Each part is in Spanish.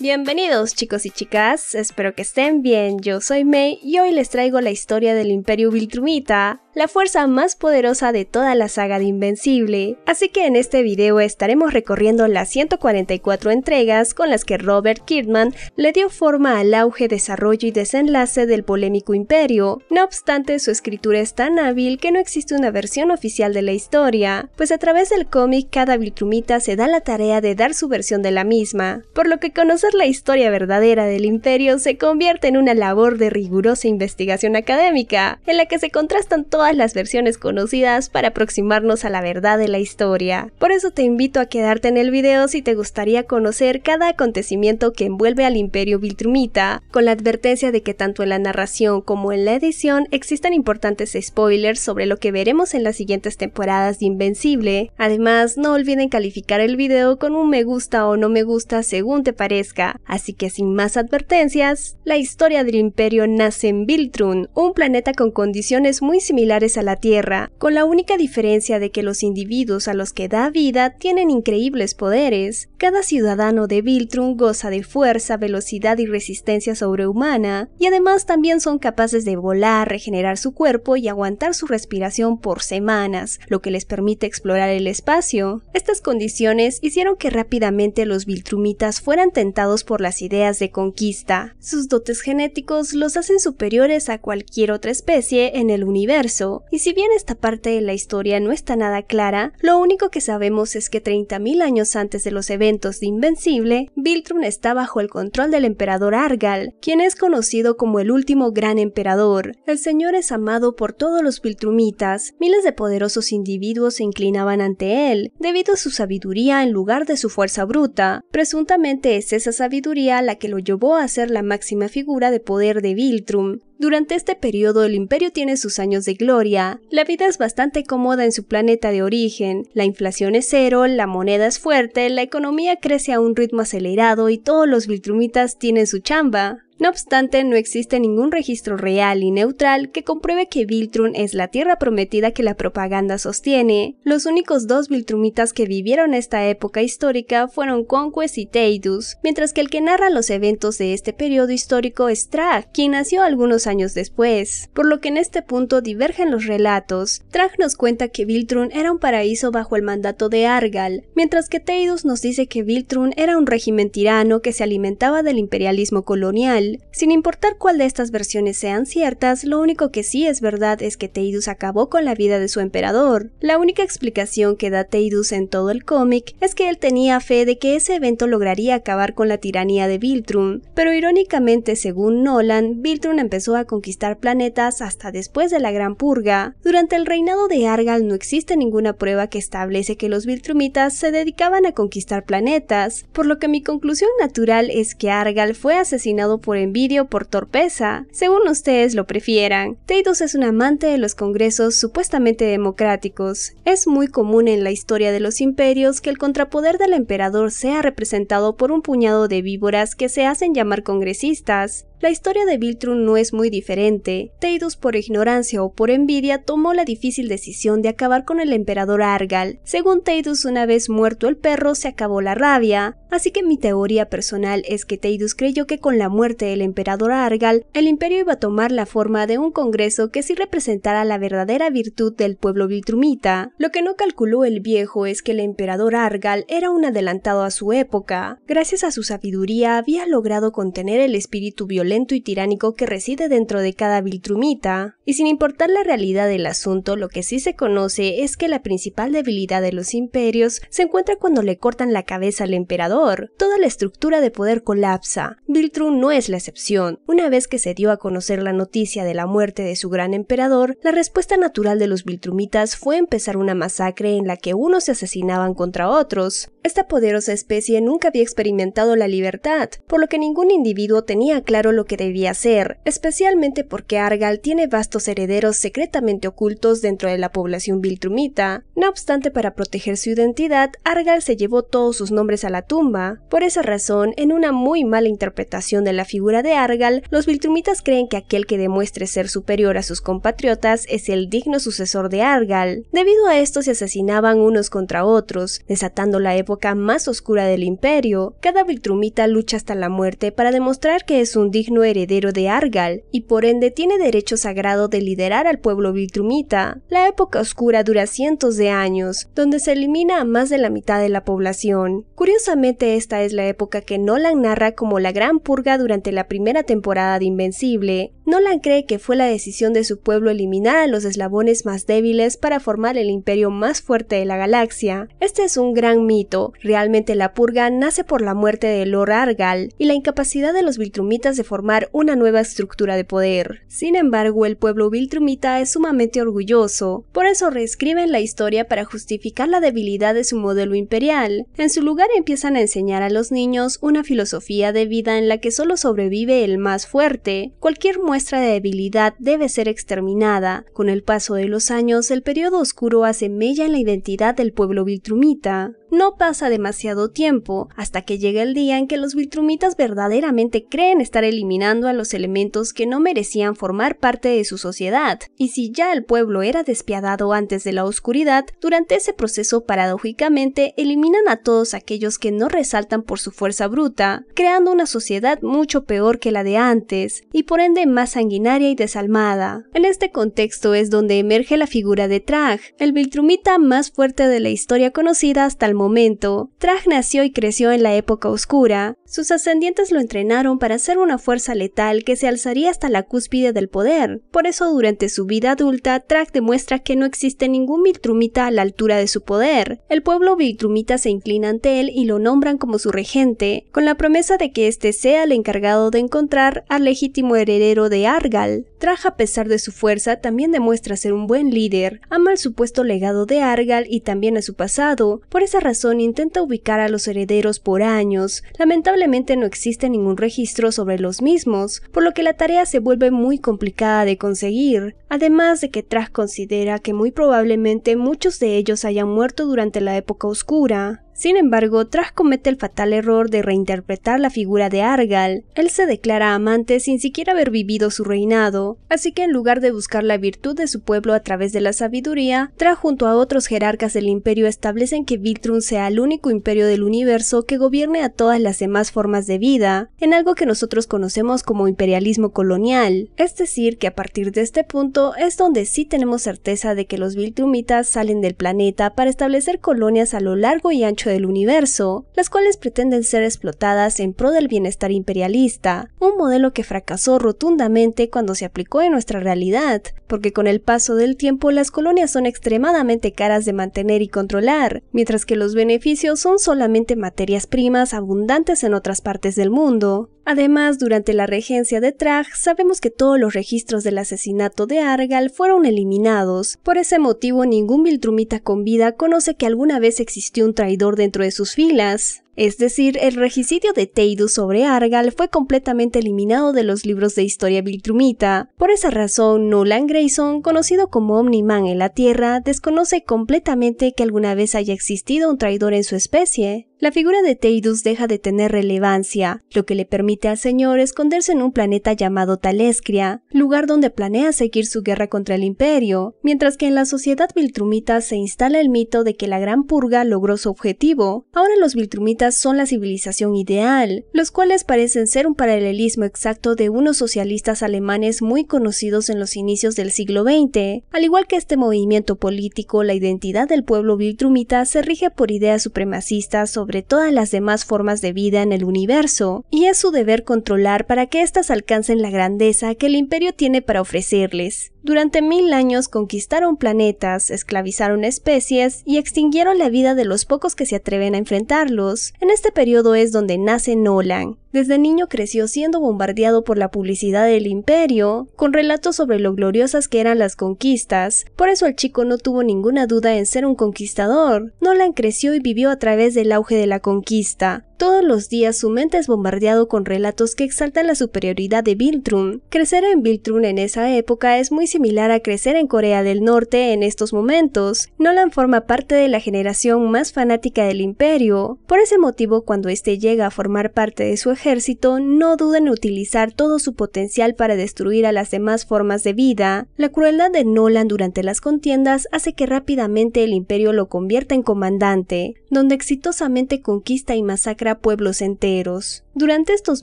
Bienvenidos chicos y chicas, espero que estén bien, yo soy May y hoy les traigo la historia del Imperio Viltrumita, la fuerza más poderosa de toda la saga de Invencible, así que en este video estaremos recorriendo las 144 entregas con las que Robert Kirkman le dio forma al auge, desarrollo y desenlace del polémico imperio. No obstante, su escritura es tan hábil que no existe una versión oficial de la historia, pues a través del cómic cada Viltrumita se da la tarea de dar su versión de la misma, por lo que conocer la historia verdadera del imperio se convierte en una labor de rigurosa investigación académica, en la que se contrastan todos todas las versiones conocidas para aproximarnos a la verdad de la historia. Por eso te invito a quedarte en el video si te gustaría conocer cada acontecimiento que envuelve al imperio Viltrumita, con la advertencia de que tanto en la narración como en la edición existen importantes spoilers sobre lo que veremos en las siguientes temporadas de Invencible. Además, no olviden calificar el video con un me gusta o no me gusta según te parezca. Así que sin más advertencias, la historia del imperio nace en Viltrum, un planeta con condiciones muy similares a la Tierra, con la única diferencia de que los individuos a los que da vida tienen increíbles poderes. Cada ciudadano de Viltrum goza de fuerza, velocidad y resistencia sobrehumana, y además también son capaces de volar, regenerar su cuerpo y aguantar su respiración por semanas, lo que les permite explorar el espacio. Estas condiciones hicieron que rápidamente los Viltrumitas fueran tentados por las ideas de conquista. Sus dotes genéticos los hacen superiores a cualquier otra especie en el universo y si bien esta parte de la historia no está nada clara, lo único que sabemos es que 30.000 años antes de los eventos de Invencible, Viltrum está bajo el control del emperador Argal, quien es conocido como el último gran emperador. El señor es amado por todos los Viltrumitas, miles de poderosos individuos se inclinaban ante él, debido a su sabiduría en lugar de su fuerza bruta. Presuntamente es esa sabiduría la que lo llevó a ser la máxima figura de poder de Viltrum, durante este periodo el imperio tiene sus años de gloria, la vida es bastante cómoda en su planeta de origen, la inflación es cero, la moneda es fuerte, la economía crece a un ritmo acelerado y todos los viltrumitas tienen su chamba. No obstante, no existe ningún registro real y neutral que compruebe que Viltrun es la tierra prometida que la propaganda sostiene. Los únicos dos Viltrumitas que vivieron esta época histórica fueron Conquest y Teidus, mientras que el que narra los eventos de este periodo histórico es Trag, quien nació algunos años después, por lo que en este punto divergen los relatos. Trag nos cuenta que Viltrun era un paraíso bajo el mandato de Argal, mientras que Teidus nos dice que Viltrun era un régimen tirano que se alimentaba del imperialismo colonial sin importar cuál de estas versiones sean ciertas, lo único que sí es verdad es que Teidus acabó con la vida de su emperador. La única explicación que da Teidus en todo el cómic es que él tenía fe de que ese evento lograría acabar con la tiranía de Viltrum, pero irónicamente, según Nolan, Viltrum empezó a conquistar planetas hasta después de la Gran Purga. Durante el reinado de Argal no existe ninguna prueba que establece que los Viltrumitas se dedicaban a conquistar planetas, por lo que mi conclusión natural es que Argal fue asesinado por envidio por torpeza, según ustedes lo prefieran. Tatus es un amante de los congresos supuestamente democráticos. Es muy común en la historia de los imperios que el contrapoder del emperador sea representado por un puñado de víboras que se hacen llamar congresistas, la historia de Viltrum no es muy diferente. Teidus por ignorancia o por envidia tomó la difícil decisión de acabar con el emperador Argal. Según Teidus una vez muerto el perro se acabó la rabia, así que mi teoría personal es que Teidus creyó que con la muerte del emperador Argal el imperio iba a tomar la forma de un congreso que sí representara la verdadera virtud del pueblo viltrumita. Lo que no calculó el viejo es que el emperador Argal era un adelantado a su época. Gracias a su sabiduría había logrado contener el espíritu violento lento y tiránico que reside dentro de cada Viltrumita, y sin importar la realidad del asunto, lo que sí se conoce es que la principal debilidad de los imperios se encuentra cuando le cortan la cabeza al emperador. Toda la estructura de poder colapsa. Viltrum no es la excepción. Una vez que se dio a conocer la noticia de la muerte de su gran emperador, la respuesta natural de los Viltrumitas fue empezar una masacre en la que unos se asesinaban contra otros. Esta poderosa especie nunca había experimentado la libertad, por lo que ningún individuo tenía claro que debía ser, especialmente porque Argal tiene vastos herederos secretamente ocultos dentro de la población Viltrumita. No obstante, para proteger su identidad, Argal se llevó todos sus nombres a la tumba. Por esa razón, en una muy mala interpretación de la figura de Argal, los Viltrumitas creen que aquel que demuestre ser superior a sus compatriotas es el digno sucesor de Argal. Debido a esto se asesinaban unos contra otros, desatando la época más oscura del imperio. Cada Viltrumita lucha hasta la muerte para demostrar que es un digno no heredero de Argal y por ende tiene derecho sagrado de liderar al pueblo Viltrumita. La época oscura dura cientos de años, donde se elimina a más de la mitad de la población. Curiosamente, esta es la época que Nolan narra como la gran purga durante la primera temporada de Invencible. Nolan cree que fue la decisión de su pueblo eliminar a los eslabones más débiles para formar el imperio más fuerte de la galaxia. Este es un gran mito. Realmente la purga nace por la muerte de Lord Argal y la incapacidad de los Viltrumitas de formar una nueva estructura de poder. Sin embargo, el pueblo Viltrumita es sumamente orgulloso, por eso reescriben la historia para justificar la debilidad de su modelo imperial. En su lugar empiezan a enseñar a los niños una filosofía de vida en la que solo sobrevive el más fuerte. Cualquier muestra de debilidad debe ser exterminada. Con el paso de los años, el periodo oscuro hace mella en la identidad del pueblo Viltrumita no pasa demasiado tiempo hasta que llega el día en que los Viltrumitas verdaderamente creen estar eliminando a los elementos que no merecían formar parte de su sociedad, y si ya el pueblo era despiadado antes de la oscuridad, durante ese proceso paradójicamente eliminan a todos aquellos que no resaltan por su fuerza bruta, creando una sociedad mucho peor que la de antes, y por ende más sanguinaria y desalmada. En este contexto es donde emerge la figura de Trag, el Viltrumita más fuerte de la historia conocida hasta el momento, Traj nació y creció en la época oscura, sus ascendientes lo entrenaron para ser una fuerza letal que se alzaría hasta la cúspide del poder. Por eso durante su vida adulta, Traj demuestra que no existe ningún Viltrumita a la altura de su poder. El pueblo Viltrumita se inclina ante él y lo nombran como su regente, con la promesa de que éste sea el encargado de encontrar al legítimo heredero de Argal. Traj, a pesar de su fuerza, también demuestra ser un buen líder, ama el supuesto legado de Argal y también a su pasado, por esa razón intenta ubicar a los herederos por años, lamentablemente no existe ningún registro sobre los mismos, por lo que la tarea se vuelve muy complicada de conseguir, además de que Trash considera que muy probablemente muchos de ellos hayan muerto durante la época oscura. Sin embargo, tras comete el fatal error de reinterpretar la figura de Argal, él se declara amante sin siquiera haber vivido su reinado, así que en lugar de buscar la virtud de su pueblo a través de la sabiduría, Tra junto a otros jerarcas del imperio establecen que Viltrum sea el único imperio del universo que gobierne a todas las demás formas de vida, en algo que nosotros conocemos como imperialismo colonial, es decir, que a partir de este punto es donde sí tenemos certeza de que los Viltrumitas salen del planeta para establecer colonias a lo largo y ancho del universo, las cuales pretenden ser explotadas en pro del bienestar imperialista, un modelo que fracasó rotundamente cuando se aplicó en nuestra realidad, porque con el paso del tiempo las colonias son extremadamente caras de mantener y controlar, mientras que los beneficios son solamente materias primas abundantes en otras partes del mundo. Además, durante la regencia de Traj, sabemos que todos los registros del asesinato de Argal fueron eliminados. Por ese motivo, ningún Viltrumita con vida conoce que alguna vez existió un traidor dentro de sus filas. Es decir, el regicidio de Teidus sobre Argal fue completamente eliminado de los libros de historia viltrumita. Por esa razón, Nolan Grayson, conocido como Omniman en la Tierra, desconoce completamente que alguna vez haya existido un traidor en su especie. La figura de Teidus deja de tener relevancia, lo que le permite al señor esconderse en un planeta llamado Talescria, lugar donde planea seguir su guerra contra el imperio, mientras que en la sociedad viltrumita se instala el mito de que la gran purga logró su objetivo. Ahora los viltrumitas son la civilización ideal, los cuales parecen ser un paralelismo exacto de unos socialistas alemanes muy conocidos en los inicios del siglo XX. Al igual que este movimiento político, la identidad del pueblo viltrumita se rige por ideas supremacistas sobre todas las demás formas de vida en el universo, y es su deber controlar para que éstas alcancen la grandeza que el imperio tiene para ofrecerles. Durante mil años conquistaron planetas, esclavizaron especies y extinguieron la vida de los pocos que se atreven a enfrentarlos. En este periodo es donde nace Nolan, desde niño creció siendo bombardeado por la publicidad del imperio, con relatos sobre lo gloriosas que eran las conquistas, por eso el chico no tuvo ninguna duda en ser un conquistador. Nolan creció y vivió a través del auge de la conquista. Todos los días su mente es bombardeado con relatos que exaltan la superioridad de Viltrum. Crecer en Viltrum en esa época es muy similar a crecer en Corea del Norte en estos momentos. Nolan forma parte de la generación más fanática del imperio. Por ese motivo, cuando este llega a formar parte de su ejército no duda en utilizar todo su potencial para destruir a las demás formas de vida, la crueldad de Nolan durante las contiendas hace que rápidamente el imperio lo convierta en comandante, donde exitosamente conquista y masacra pueblos enteros. Durante estos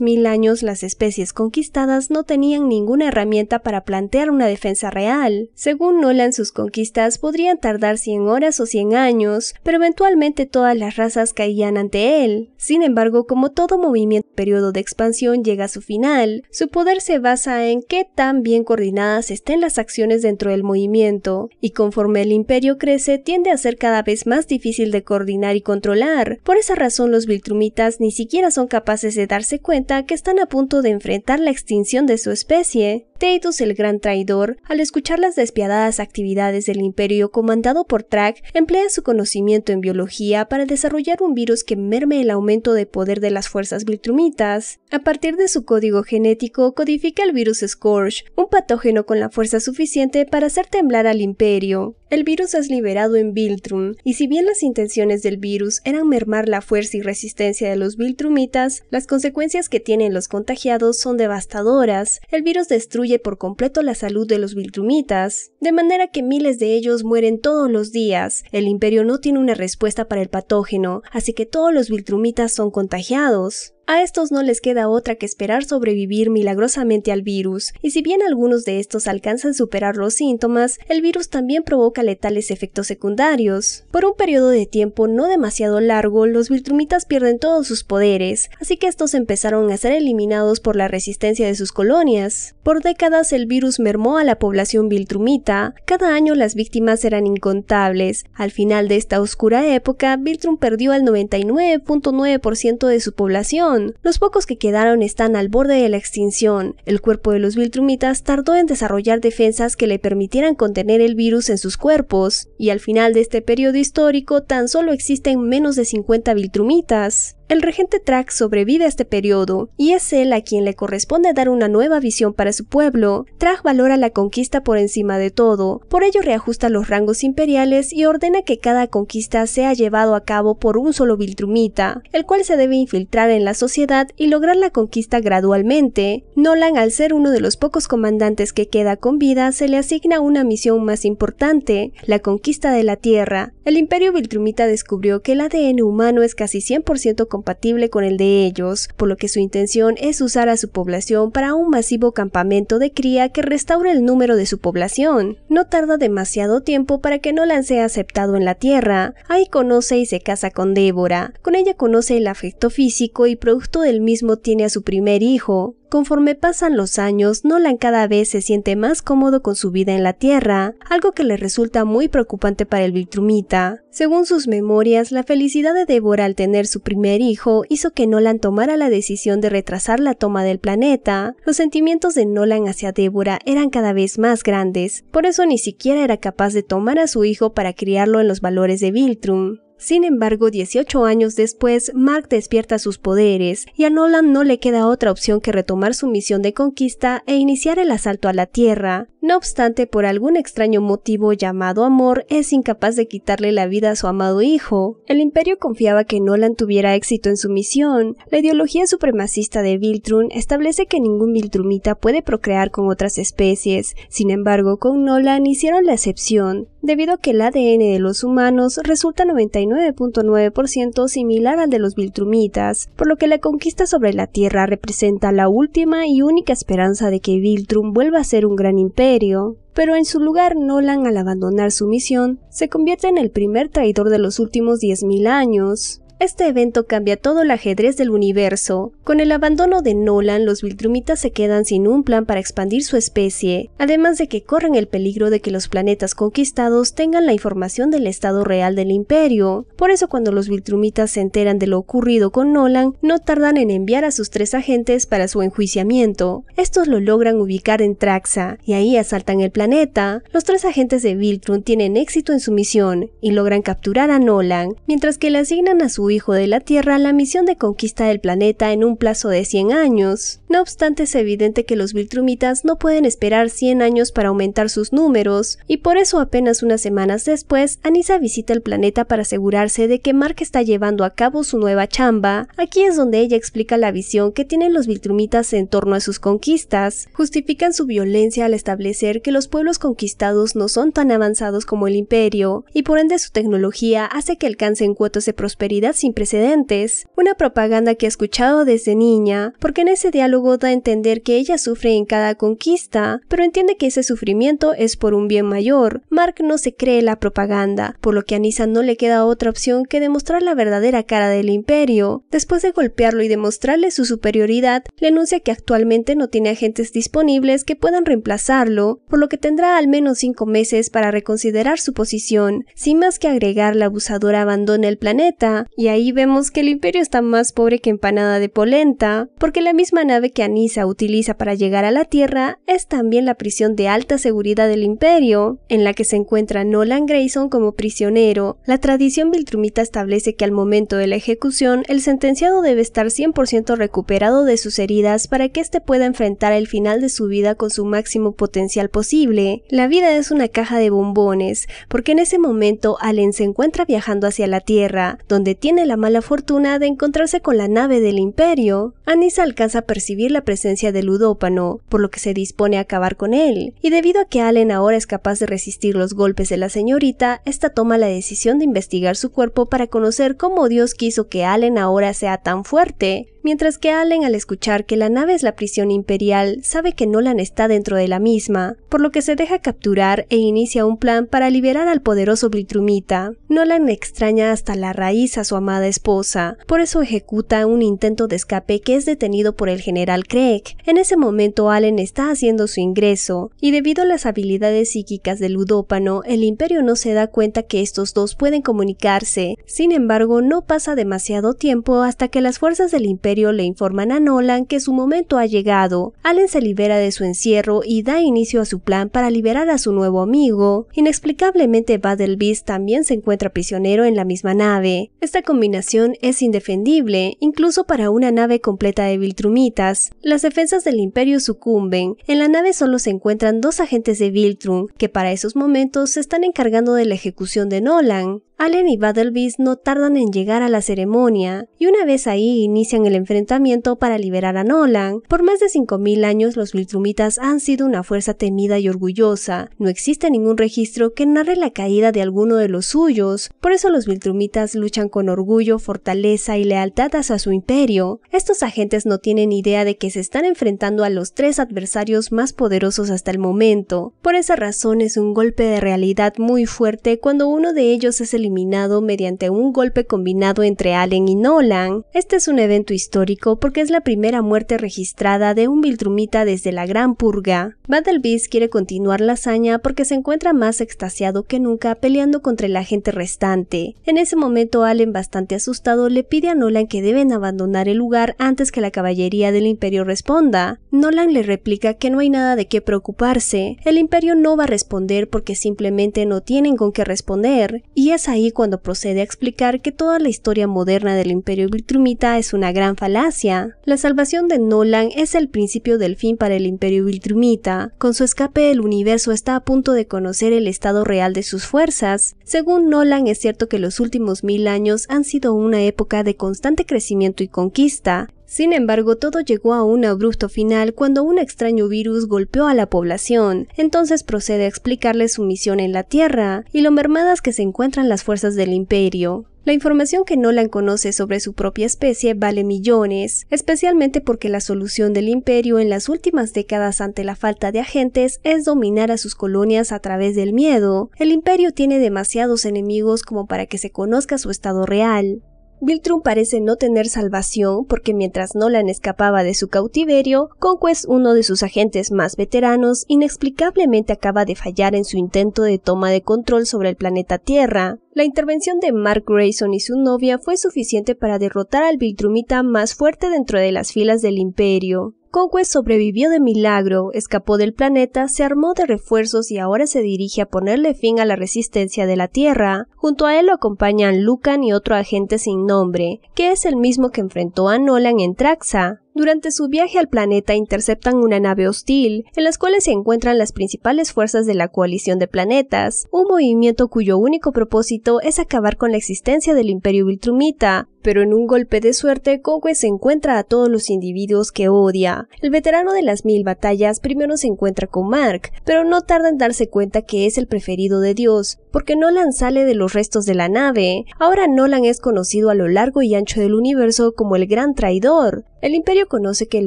mil años las especies conquistadas no tenían ninguna herramienta para plantear una defensa real. Según Nolan, sus conquistas podrían tardar 100 horas o 100 años, pero eventualmente todas las razas caían ante él. Sin embargo, como todo movimiento de expansión llega a su final, su poder se basa en qué tan bien coordinadas estén las acciones dentro del movimiento, y conforme el imperio crece tiende a ser cada vez más difícil de coordinar y controlar. Por esa razón los Viltrumitas ni siquiera son capaces de darse cuenta que están a punto de enfrentar la extinción de su especie. Titus el Gran Traidor, al escuchar las despiadadas actividades del imperio comandado por Trak, emplea su conocimiento en biología para desarrollar un virus que merme el aumento de poder de las fuerzas Viltrumitas. A partir de su código genético, codifica el virus Scourge, un patógeno con la fuerza suficiente para hacer temblar al imperio. El virus es liberado en Viltrum, y si bien las intenciones del virus eran mermar la fuerza y resistencia de los Viltrumitas, las consecuencias que tienen los contagiados son devastadoras. El virus destruye por completo la salud de los viltrumitas, de manera que miles de ellos mueren todos los días. El imperio no tiene una respuesta para el patógeno, así que todos los viltrumitas son contagiados. A estos no les queda otra que esperar sobrevivir milagrosamente al virus, y si bien algunos de estos alcanzan a superar los síntomas, el virus también provoca letales efectos secundarios. Por un periodo de tiempo no demasiado largo, los Viltrumitas pierden todos sus poderes, así que estos empezaron a ser eliminados por la resistencia de sus colonias. Por décadas el virus mermó a la población Viltrumita, cada año las víctimas eran incontables. Al final de esta oscura época, Viltrum perdió al 99.9% de su población, los pocos que quedaron están al borde de la extinción. El cuerpo de los Viltrumitas tardó en desarrollar defensas que le permitieran contener el virus en sus cuerpos, y al final de este periodo histórico tan solo existen menos de 50 Viltrumitas. El regente Trax sobrevive a este periodo y es él a quien le corresponde dar una nueva visión para su pueblo. Track valora la conquista por encima de todo, por ello reajusta los rangos imperiales y ordena que cada conquista sea llevado a cabo por un solo Viltrumita, el cual se debe infiltrar en la sociedad y lograr la conquista gradualmente. Nolan, al ser uno de los pocos comandantes que queda con vida, se le asigna una misión más importante, la conquista de la Tierra. El imperio Viltrumita descubrió que el ADN humano es casi 100% compatible con el de ellos, por lo que su intención es usar a su población para un masivo campamento de cría que restaure el número de su población. No tarda demasiado tiempo para que Nolan sea aceptado en la Tierra. Ahí conoce y se casa con Débora. Con ella conoce el afecto físico y producto del mismo tiene a su primer hijo. Conforme pasan los años, Nolan cada vez se siente más cómodo con su vida en la Tierra, algo que le resulta muy preocupante para el Viltrumita. Según sus memorias, la felicidad de Deborah al tener su primer hijo hizo que Nolan tomara la decisión de retrasar la toma del planeta. Los sentimientos de Nolan hacia Deborah eran cada vez más grandes, por eso ni siquiera era capaz de tomar a su hijo para criarlo en los valores de Viltrum. Sin embargo, 18 años después, Mark despierta sus poderes y a Nolan no le queda otra opción que retomar su misión de conquista e iniciar el asalto a la Tierra. No obstante, por algún extraño motivo llamado amor, es incapaz de quitarle la vida a su amado hijo. El imperio confiaba que Nolan tuviera éxito en su misión. La ideología supremacista de Viltrun establece que ningún Viltrumita puede procrear con otras especies. Sin embargo, con Nolan hicieron la excepción, debido a que el ADN de los humanos resulta 99 9.9% similar al de los Viltrumitas, por lo que la conquista sobre la tierra representa la última y única esperanza de que Viltrum vuelva a ser un gran imperio. Pero en su lugar, Nolan, al abandonar su misión, se convierte en el primer traidor de los últimos 10.000 años. Este evento cambia todo el ajedrez del universo. Con el abandono de Nolan, los Viltrumitas se quedan sin un plan para expandir su especie, además de que corren el peligro de que los planetas conquistados tengan la información del estado real del imperio. Por eso cuando los Viltrumitas se enteran de lo ocurrido con Nolan, no tardan en enviar a sus tres agentes para su enjuiciamiento. Estos lo logran ubicar en Traxa, y ahí asaltan el planeta. Los tres agentes de Viltrum tienen éxito en su misión, y logran capturar a Nolan, mientras que le asignan a su hijo de la Tierra la misión de conquista del planeta en un plazo de 100 años. No obstante, es evidente que los Viltrumitas no pueden esperar 100 años para aumentar sus números, y por eso apenas unas semanas después, Anisa visita el planeta para asegurarse de que Mark está llevando a cabo su nueva chamba. Aquí es donde ella explica la visión que tienen los Viltrumitas en torno a sus conquistas. Justifican su violencia al establecer que los pueblos conquistados no son tan avanzados como el imperio, y por ende su tecnología hace que alcancen cuotas de prosperidad sin precedentes, una propaganda que ha escuchado desde niña, porque en ese diálogo da a entender que ella sufre en cada conquista, pero entiende que ese sufrimiento es por un bien mayor. Mark no se cree la propaganda, por lo que a Nisa no le queda otra opción que demostrar la verdadera cara del imperio. Después de golpearlo y demostrarle su superioridad, le anuncia que actualmente no tiene agentes disponibles que puedan reemplazarlo, por lo que tendrá al menos cinco meses para reconsiderar su posición. Sin más que agregar, la abusadora abandona el planeta y ahí vemos que el imperio está más pobre que empanada de polenta, porque la misma nave que Anisa utiliza para llegar a la Tierra es también la prisión de alta seguridad del imperio, en la que se encuentra Nolan Grayson como prisionero. La tradición viltrumita establece que al momento de la ejecución el sentenciado debe estar 100% recuperado de sus heridas para que éste pueda enfrentar el final de su vida con su máximo potencial posible. La vida es una caja de bombones, porque en ese momento Allen se encuentra viajando hacia la Tierra, donde tiene la mala fortuna de encontrarse con la nave del imperio, Anisa alcanza a percibir la presencia del ludópano, por lo que se dispone a acabar con él, y debido a que Allen ahora es capaz de resistir los golpes de la señorita, esta toma la decisión de investigar su cuerpo para conocer cómo Dios quiso que Allen ahora sea tan fuerte, mientras que Allen al escuchar que la nave es la prisión imperial sabe que Nolan está dentro de la misma, por lo que se deja capturar e inicia un plan para liberar al poderoso Blitrumita. Nolan extraña hasta la raíz a su amada esposa. Por eso ejecuta un intento de escape que es detenido por el general Craig. En ese momento Allen está haciendo su ingreso, y debido a las habilidades psíquicas del ludópano, el imperio no se da cuenta que estos dos pueden comunicarse. Sin embargo, no pasa demasiado tiempo hasta que las fuerzas del imperio le informan a Nolan que su momento ha llegado. Allen se libera de su encierro y da inicio a su plan para liberar a su nuevo amigo. Inexplicablemente Battle Beast también se encuentra prisionero en la misma nave. Está combinación es indefendible, incluso para una nave completa de Viltrumitas. Las defensas del imperio sucumben. En la nave solo se encuentran dos agentes de Viltrum, que para esos momentos se están encargando de la ejecución de Nolan. Allen y Battle no tardan en llegar a la ceremonia, y una vez ahí inician el enfrentamiento para liberar a Nolan. Por más de 5.000 años los Viltrumitas han sido una fuerza temida y orgullosa. No existe ningún registro que narre la caída de alguno de los suyos, por eso los Viltrumitas luchan con orgullo, fortaleza y lealtad hacia su imperio. Estos agentes no tienen idea de que se están enfrentando a los tres adversarios más poderosos hasta el momento. Por esa razón es un golpe de realidad muy fuerte cuando uno de ellos es el eliminado mediante un golpe combinado entre Allen y Nolan. Este es un evento histórico porque es la primera muerte registrada de un Viltrumita desde la Gran Purga. Battle quiere continuar la hazaña porque se encuentra más extasiado que nunca peleando contra la gente restante. En ese momento Allen, bastante asustado, le pide a Nolan que deben abandonar el lugar antes que la caballería del imperio responda. Nolan le replica que no hay nada de qué preocuparse, el imperio no va a responder porque simplemente no tienen con qué responder, y es cuando procede a explicar que toda la historia moderna del imperio Viltrumita es una gran falacia. La salvación de Nolan es el principio del fin para el imperio Viltrumita. Con su escape el universo está a punto de conocer el estado real de sus fuerzas. Según Nolan es cierto que los últimos mil años han sido una época de constante crecimiento y conquista, sin embargo, todo llegó a un abrupto final cuando un extraño virus golpeó a la población. Entonces procede a explicarle su misión en la Tierra y lo mermadas que se encuentran las fuerzas del imperio. La información que Nolan conoce sobre su propia especie vale millones, especialmente porque la solución del imperio en las últimas décadas ante la falta de agentes es dominar a sus colonias a través del miedo. El imperio tiene demasiados enemigos como para que se conozca su estado real. Viltrum parece no tener salvación porque mientras Nolan escapaba de su cautiverio, Conquest, uno de sus agentes más veteranos, inexplicablemente acaba de fallar en su intento de toma de control sobre el planeta Tierra. La intervención de Mark Grayson y su novia fue suficiente para derrotar al Viltrumita más fuerte dentro de las filas del Imperio. Conway sobrevivió de milagro, escapó del planeta, se armó de refuerzos y ahora se dirige a ponerle fin a la resistencia de la Tierra. Junto a él lo acompañan Lucan y otro agente sin nombre, que es el mismo que enfrentó a Nolan en Traxa. Durante su viaje al planeta interceptan una nave hostil, en las cuales se encuentran las principales fuerzas de la coalición de planetas, un movimiento cuyo único propósito es acabar con la existencia del imperio Viltrumita, pero en un golpe de suerte Kowe se encuentra a todos los individuos que odia. El veterano de las mil batallas primero se encuentra con Mark, pero no tarda en darse cuenta que es el preferido de Dios, porque Nolan sale de los restos de la nave. Ahora Nolan es conocido a lo largo y ancho del universo como el gran traidor. El imperio conoce que el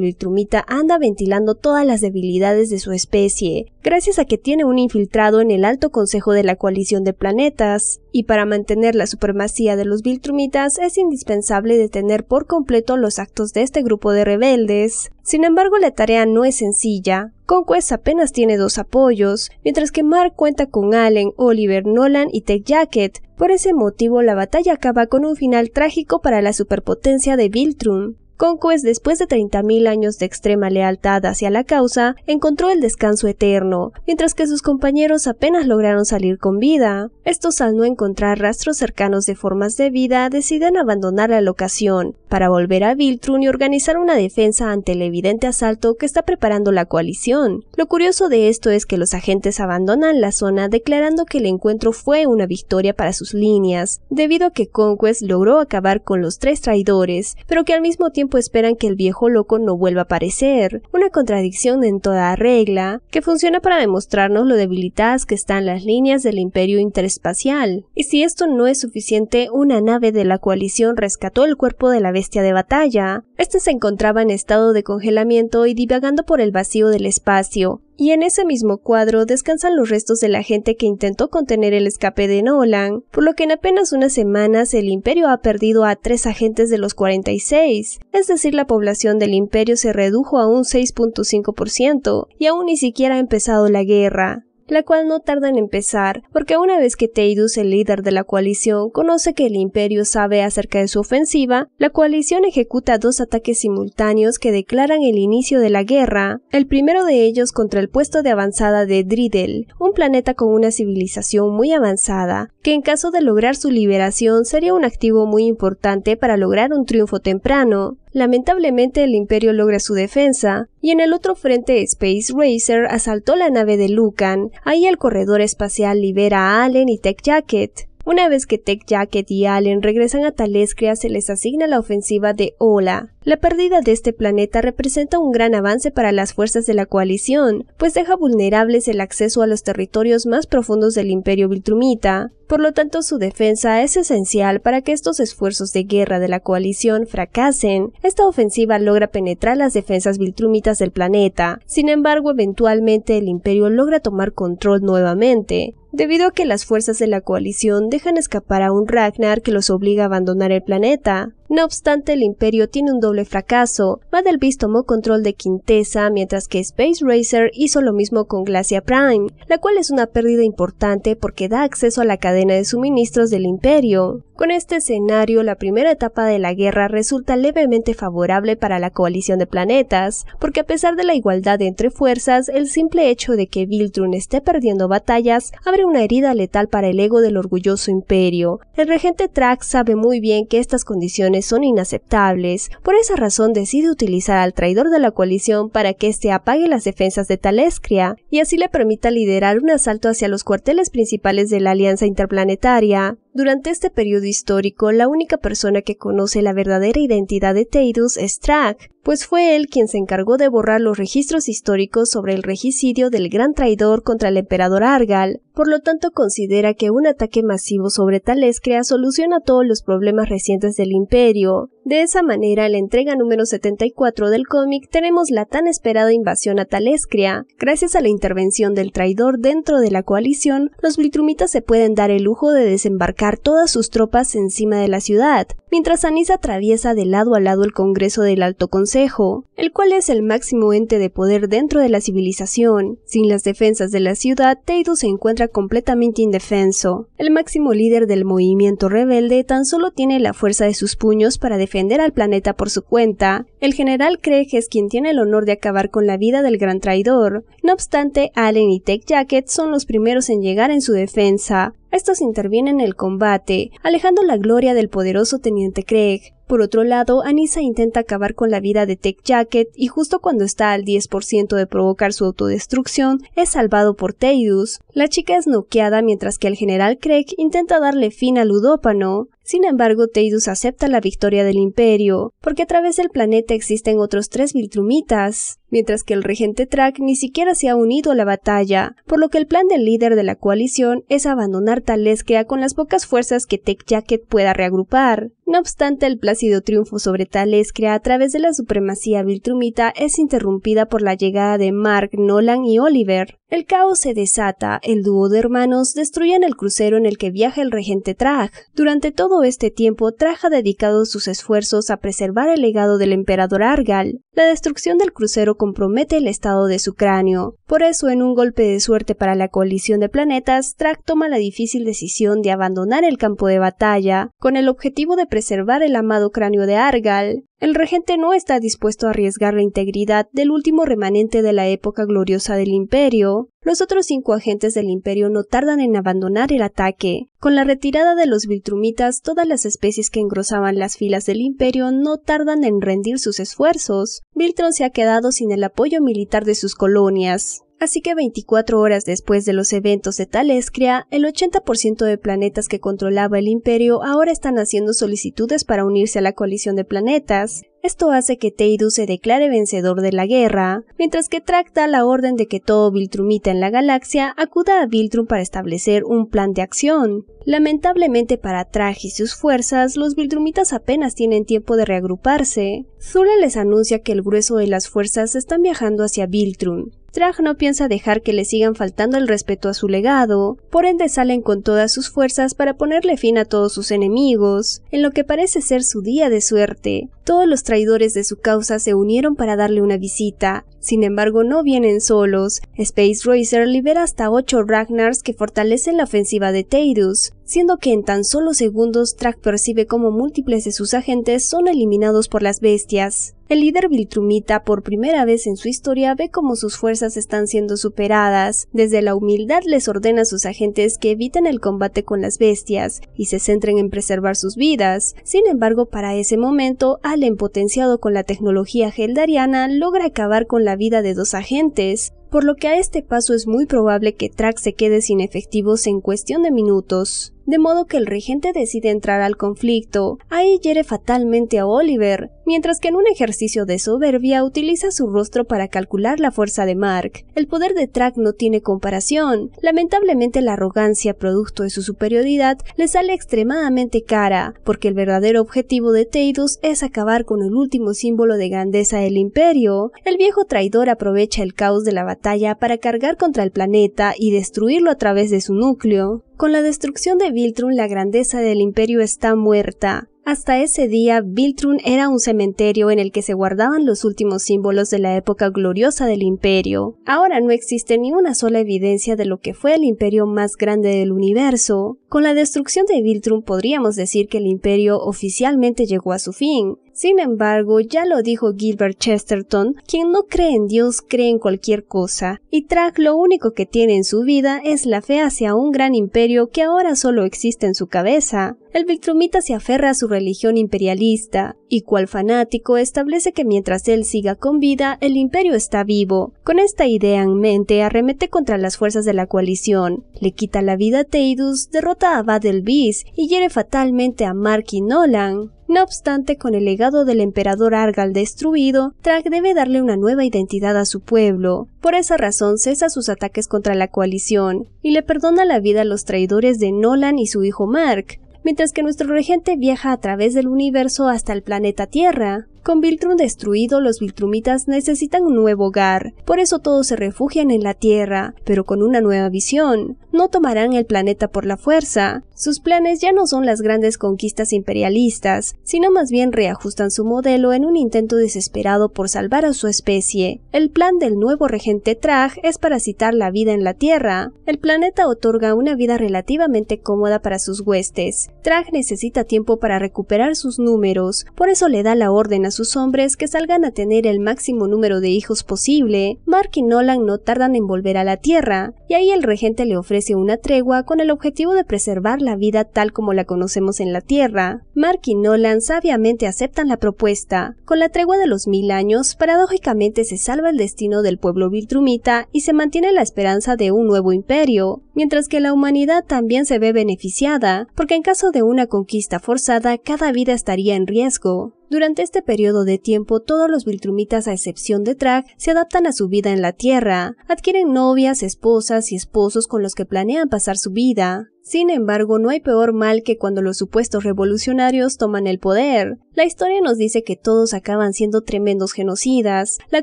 Viltrumita anda ventilando todas las debilidades de su especie, gracias a que tiene un infiltrado en el alto consejo de la coalición de planetas y para mantener la supremacía de los Viltrumitas es indispensable detener por completo los actos de este grupo de rebeldes. Sin embargo, la tarea no es sencilla. Conquest apenas tiene dos apoyos, mientras que Mark cuenta con Allen, Oliver, Nolan y Tech Jacket. Por ese motivo, la batalla acaba con un final trágico para la superpotencia de Viltrum. Conquest, después de 30.000 años de extrema lealtad hacia la causa, encontró el descanso eterno, mientras que sus compañeros apenas lograron salir con vida. Estos, al no encontrar rastros cercanos de formas de vida, deciden abandonar la locación para volver a Viltrun y organizar una defensa ante el evidente asalto que está preparando la coalición. Lo curioso de esto es que los agentes abandonan la zona declarando que el encuentro fue una victoria para sus líneas, debido a que Conquest logró acabar con los tres traidores, pero que al mismo tiempo esperan que el viejo loco no vuelva a aparecer, una contradicción en toda regla, que funciona para demostrarnos lo debilitadas que están las líneas del imperio interespacial. Y si esto no es suficiente, una nave de la coalición rescató el cuerpo de la bestia de batalla, este se encontraba en estado de congelamiento y divagando por el vacío del espacio, y en ese mismo cuadro descansan los restos de la gente que intentó contener el escape de Nolan, por lo que en apenas unas semanas el imperio ha perdido a tres agentes de los 46, es decir, la población del imperio se redujo a un 6.5% y aún ni siquiera ha empezado la guerra la cual no tarda en empezar, porque una vez que Teidus, el líder de la coalición, conoce que el imperio sabe acerca de su ofensiva, la coalición ejecuta dos ataques simultáneos que declaran el inicio de la guerra, el primero de ellos contra el puesto de avanzada de Dridel, un planeta con una civilización muy avanzada, que en caso de lograr su liberación sería un activo muy importante para lograr un triunfo temprano, Lamentablemente el Imperio logra su defensa, y en el otro frente Space Racer asaltó la nave de Lucan. Ahí el corredor espacial libera a Allen y Tech Jacket. Una vez que Tech Jacket y Allen regresan a Talescria, se les asigna la ofensiva de Ola. La pérdida de este planeta representa un gran avance para las fuerzas de la coalición, pues deja vulnerables el acceso a los territorios más profundos del Imperio Viltrumita. Por lo tanto, su defensa es esencial para que estos esfuerzos de guerra de la coalición fracasen. Esta ofensiva logra penetrar las defensas Viltrumitas del planeta. Sin embargo, eventualmente el Imperio logra tomar control nuevamente debido a que las fuerzas de la coalición dejan escapar a un Ragnar que los obliga a abandonar el planeta. No obstante, el Imperio tiene un doble fracaso. Madelbeast tomó control de Quintessa, mientras que Space Racer hizo lo mismo con Glacia Prime, la cual es una pérdida importante porque da acceso a la cadena de suministros del Imperio. Con este escenario, la primera etapa de la guerra resulta levemente favorable para la coalición de planetas, porque a pesar de la igualdad entre fuerzas, el simple hecho de que Viltrun esté perdiendo batallas abre una herida letal para el ego del orgulloso imperio. El regente Trax sabe muy bien que estas condiciones son inaceptables. Por esa razón decide utilizar al traidor de la coalición para que éste apague las defensas de Talescria y así le permita liderar un asalto hacia los cuarteles principales de la Alianza Interplanetaria. Durante este periodo histórico, la única persona que conoce la verdadera identidad de Teidus es Trak, pues fue él quien se encargó de borrar los registros históricos sobre el regicidio del gran traidor contra el emperador Argal, por lo tanto considera que un ataque masivo sobre Talescrea soluciona todos los problemas recientes del imperio. De esa manera, en la entrega número 74 del cómic tenemos la tan esperada invasión a Talescrea. Gracias a la intervención del traidor dentro de la coalición, los Blitrumitas se pueden dar el lujo de desembarcar todas sus tropas encima de la ciudad, mientras Anís atraviesa de lado a lado el Congreso del Alto Consejo, el cual es el máximo ente de poder dentro de la civilización. Sin las defensas de la ciudad, Teidu se encuentra completamente indefenso. El máximo líder del movimiento rebelde tan solo tiene la fuerza de sus puños para defender al planeta por su cuenta. El general que es quien tiene el honor de acabar con la vida del gran traidor. No obstante, Allen y Tech Jacket son los primeros en llegar en su defensa, estos intervienen en el combate, alejando la gloria del poderoso teniente Craig, por otro lado, Anissa intenta acabar con la vida de Tech Jacket y justo cuando está al 10% de provocar su autodestrucción, es salvado por Teidus. La chica es noqueada mientras que el general Craig intenta darle fin al ludópano. Sin embargo, Teidus acepta la victoria del imperio, porque a través del planeta existen otros tres trumitas, mientras que el regente Track ni siquiera se ha unido a la batalla, por lo que el plan del líder de la coalición es abandonar Taleskia con las pocas fuerzas que Tech Jacket pueda reagrupar. No obstante, el plan sido triunfo sobre crea a través de la supremacía viltrumita es interrumpida por la llegada de Mark, Nolan y Oliver, el caos se desata, el dúo de hermanos destruyen el crucero en el que viaja el regente Traj. Durante todo este tiempo, Traj ha dedicado sus esfuerzos a preservar el legado del emperador Argal. La destrucción del crucero compromete el estado de su cráneo. Por eso, en un golpe de suerte para la coalición de planetas, Traj toma la difícil decisión de abandonar el campo de batalla, con el objetivo de preservar el amado cráneo de Argal. El regente no está dispuesto a arriesgar la integridad del último remanente de la época gloriosa del imperio. Los otros cinco agentes del imperio no tardan en abandonar el ataque. Con la retirada de los Viltrumitas, todas las especies que engrosaban las filas del imperio no tardan en rendir sus esfuerzos. Viltron se ha quedado sin el apoyo militar de sus colonias. Así que 24 horas después de los eventos de Talescria, el 80% de planetas que controlaba el imperio ahora están haciendo solicitudes para unirse a la coalición de planetas. Esto hace que Teidu se declare vencedor de la guerra, mientras que Trak da la orden de que todo Viltrumita en la galaxia acuda a Viltrum para establecer un plan de acción. Lamentablemente para Traj y sus fuerzas, los Viltrumitas apenas tienen tiempo de reagruparse. Zula les anuncia que el grueso de las fuerzas están viajando hacia Viltrum, Drag no piensa dejar que le sigan faltando el respeto a su legado, por ende salen con todas sus fuerzas para ponerle fin a todos sus enemigos, en lo que parece ser su día de suerte. Todos los traidores de su causa se unieron para darle una visita, sin embargo no vienen solos, Space Racer libera hasta 8 Ragnars que fortalecen la ofensiva de Teidus, siendo que en tan solo segundos Track percibe como múltiples de sus agentes son eliminados por las bestias el líder Viltrumita por primera vez en su historia ve cómo sus fuerzas están siendo superadas. Desde la humildad les ordena a sus agentes que eviten el combate con las bestias y se centren en preservar sus vidas. Sin embargo, para ese momento, Allen, potenciado con la tecnología geldariana, logra acabar con la vida de dos agentes, por lo que a este paso es muy probable que Track se quede sin efectivos en cuestión de minutos de modo que el regente decide entrar al conflicto. Ahí hiere fatalmente a Oliver, mientras que en un ejercicio de soberbia utiliza su rostro para calcular la fuerza de Mark. El poder de Track no tiene comparación. Lamentablemente la arrogancia producto de su superioridad le sale extremadamente cara, porque el verdadero objetivo de Teidos es acabar con el último símbolo de grandeza del imperio. El viejo traidor aprovecha el caos de la batalla para cargar contra el planeta y destruirlo a través de su núcleo. Con la destrucción de Viltrun la grandeza del imperio está muerta. Hasta ese día, Viltrun era un cementerio en el que se guardaban los últimos símbolos de la época gloriosa del imperio. Ahora no existe ni una sola evidencia de lo que fue el imperio más grande del universo. Con la destrucción de Viltrun podríamos decir que el imperio oficialmente llegó a su fin, sin embargo, ya lo dijo Gilbert Chesterton, quien no cree en Dios cree en cualquier cosa, y Track lo único que tiene en su vida es la fe hacia un gran imperio que ahora solo existe en su cabeza. El Victrumita se aferra a su religión imperialista, y cual fanático establece que mientras él siga con vida, el imperio está vivo. Con esta idea en mente, arremete contra las fuerzas de la coalición, le quita la vida a Teidus, derrota a Elvis y hiere fatalmente a Mark y Nolan. No obstante, con el legado del emperador Argal destruido, Trak debe darle una nueva identidad a su pueblo. Por esa razón cesa sus ataques contra la coalición y le perdona la vida a los traidores de Nolan y su hijo Mark, mientras que nuestro regente viaja a través del universo hasta el planeta Tierra, con Viltrum destruido, los Viltrumitas necesitan un nuevo hogar, por eso todos se refugian en la Tierra, pero con una nueva visión. No tomarán el planeta por la fuerza. Sus planes ya no son las grandes conquistas imperialistas, sino más bien reajustan su modelo en un intento desesperado por salvar a su especie. El plan del nuevo regente Traj es citar la vida en la Tierra. El planeta otorga una vida relativamente cómoda para sus huestes. Traj necesita tiempo para recuperar sus números, por eso le da la orden a sus hombres que salgan a tener el máximo número de hijos posible, Mark y Nolan no tardan en volver a la Tierra, y ahí el regente le ofrece una tregua con el objetivo de preservar la vida tal como la conocemos en la Tierra. Mark y Nolan sabiamente aceptan la propuesta. Con la tregua de los mil años, paradójicamente se salva el destino del pueblo viltrumita y se mantiene la esperanza de un nuevo imperio, mientras que la humanidad también se ve beneficiada, porque en caso de una conquista forzada cada vida estaría en riesgo. Durante este periodo de tiempo, todos los Viltrumitas, a excepción de Track, se adaptan a su vida en la Tierra, adquieren novias, esposas y esposos con los que planean pasar su vida. Sin embargo, no hay peor mal que cuando los supuestos revolucionarios toman el poder. La historia nos dice que todos acaban siendo tremendos genocidas. La